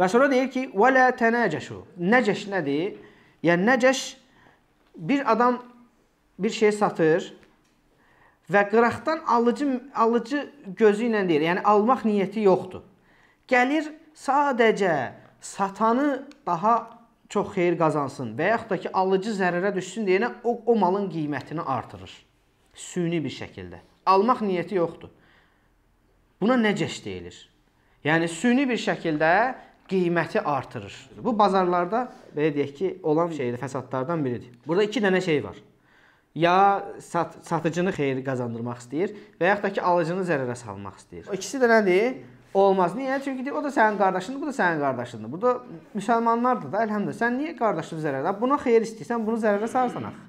Və sonra deyir ki, "Və la tənəcəşu." Nəcəş nədir? Yəni nəcəş bir adam bir şey satır və qıraqdan alıcı alıcı gözü ilə deyir. Yəni almaq niyyəti yoxdur. Gəlir sadəcə satanı daha çox xeyir qazansın və yaxud da ki, alıcı zərərə düşsün deyənə o, o malın qiymətini artırır. Süni bir şəkildə. Almaq niyyəti yoxdur. Buna nəcəş deyilir. Yəni süni bir şəkildə qiyməti artırır. Bu bazarlarda belə deyək ki, olan şeydir, fəsadlardan biridir. Burada 2 dənə şey var. Ya sat satıcını xeyir qazandırmaq istəyir və yaxud da ki, alıcını zərərə salmaq istəyir. O ikisi də nədir? Olmaz. Niyə? Çünki o da sənin qardaşındır, bu da sənin qardaşındır. Burada müsəlmanlardır da, elhamdülillah. Sən niyə qardaşını zərərə? Buna xeyir istəyirsən, bunu zərərə salsan axı.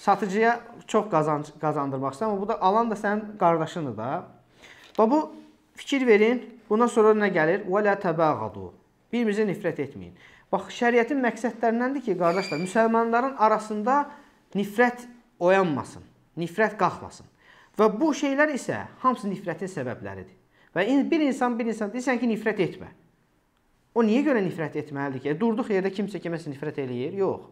Satıcıya çox qazanc qazandırmaq istəyir, amma bu da alan da sənin qardaşındır da. Və bu Fikir verin, buna sonra nə gəlir? Və lə təbəğadu. Bir-birinizə nifrət etməyin. Bax, şəriətin məqsədlərindəndir ki, qardaşlar, müsəlmanların arasında nifrət oyanmasın, nifrət qalxmasın. Və bu şeylər isə hamısı nifrətin səbəbləridir. Və bir insan bir insan deyirsən ki, nifrət etmə. O niyə görə nifrət etməlidir ki? E, durduq yerdə kimsə kiməsə nifrət eləyir? Yox.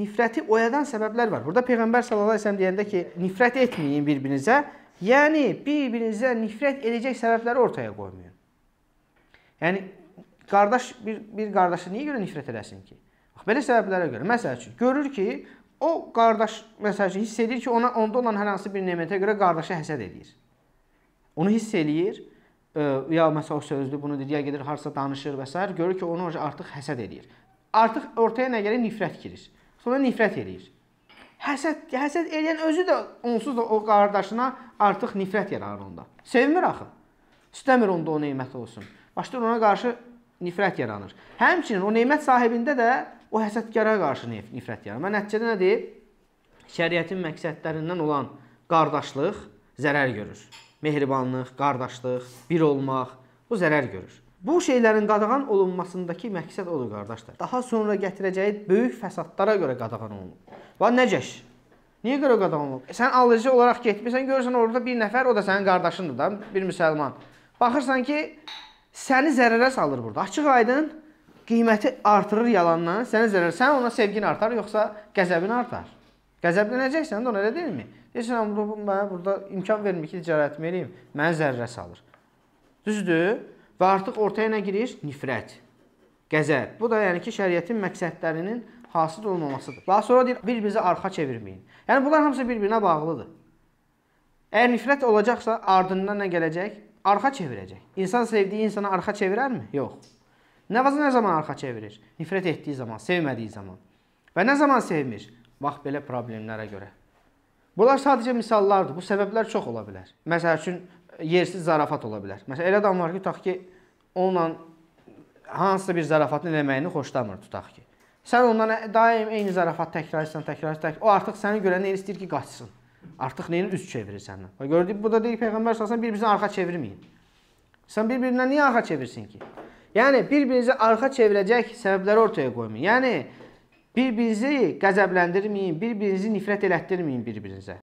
Nifrəti oyadan səbəblər var. Burada Peyğəmbər sallallahu əleyhi və səlləm deyəndə ki, nifrət etməyin bir-birinizə, Yəni, bir-birinizə nifrət edəcək səbəbləri ortaya qoymayın. Yəni, qardaş, bir, bir qardaşı niyə görə nifrət edəsin ki? Bax, belə səbəblərə görə. Məsəl üçün, görür ki, o qardaş, məsəl üçün, hiss edir ki, ona, onda olan hər hansı bir nemətə görə qardaşa həsəd edir. Onu hiss eləyir, ə, e, ya məsəl o sözlü bunu deyir, ya gedir harsa danışır və s. görür ki, onu artıq həsəd eləyir. Artıq ortaya nə gəlir? Nifrət girir. Sonra nifrət eləyir həsəd, həsəd eləyən özü də onsuz da o qardaşına artıq nifrət yaradır onda. Sevmir axı. İstəmir onda o nemət olsun. Başdan ona qarşı nifrət yaranır. Həmçinin o nemət sahibində də o həsədkara qarşı nifrət yaranır. Mən nəticədə nədir? Şəriətin məqsədlərindən olan qardaşlıq zərər görür. Mehribanlıq, qardaşlıq, bir olmaq bu zərər görür. Bu şeylərin qadağan olunmasındakı məqsəd odur, qardaşlar. Daha sonra gətirəcəyi böyük fəsadlara görə qadağan olunub. Va necəş? Niyə görə qadağan olunub? E, sən alıcı olaraq getmirsən, görürsən orada bir nəfər, o da sənin qardaşındır da, bir müsəlman. Baxırsan ki, səni zərərə salır burada. Açıq aydın qiyməti artırır yalandan, səni zərər. Sən ona sevgin artar, yoxsa qəzəbin artar. Qəzəblənəcəksən də ona elə deyilmi? Deyirsən, amma mənə burada imkan vermir ki, ticarətimi eləyim. Məni zərərə salır. Düzdür? Və artıq ortaya nə girir? Nifrət, qəzəb. Bu da yəni ki, şəriətin məqsədlərinin hasil olmamasıdır. Daha sonra deyir, bir-birinizi arxa çevirməyin. Yəni bunlar hamısı bir-birinə bağlıdır. Əgər nifrət olacaqsa, ardından nə gələcək? Arxa çevirəcək. İnsan sevdiyi insana arxa çevirərmi? Yox. Nə vaxt nə zaman arxa çevirir? Nifrət etdiyi zaman, sevmədiyi zaman. Və nə zaman sevmir? Bax belə problemlərə görə. Bunlar sadəcə misallardır. Bu səbəblər çox ola bilər. Məsəl üçün yersiz zarafat ola bilər. Məsələn, elə adam var ki, tutaq ki, onunla hansısa bir zarafatın eləməyini xoşlamır, tutaq ki. Sən ondan daim eyni zarafat təkrarsan, təkrarsan, təkrar. O artıq səni görəndə elə istəyir ki, qaçsın. Artıq neyin üz çevirir səndən. Və gördük, bu da deyir Peyğəmbər sallallahu əleyhi bir-birinə arxa çevirməyin. Sən bir-birinə niyə arxa çevirsin ki? Yəni bir-birinizi arxa çevirəcək səbəbləri ortaya qoymayın. Yəni bir-birinizi qəzəbləndirməyin, bir-birinizi nifrət elətdirməyin bir-birinizə.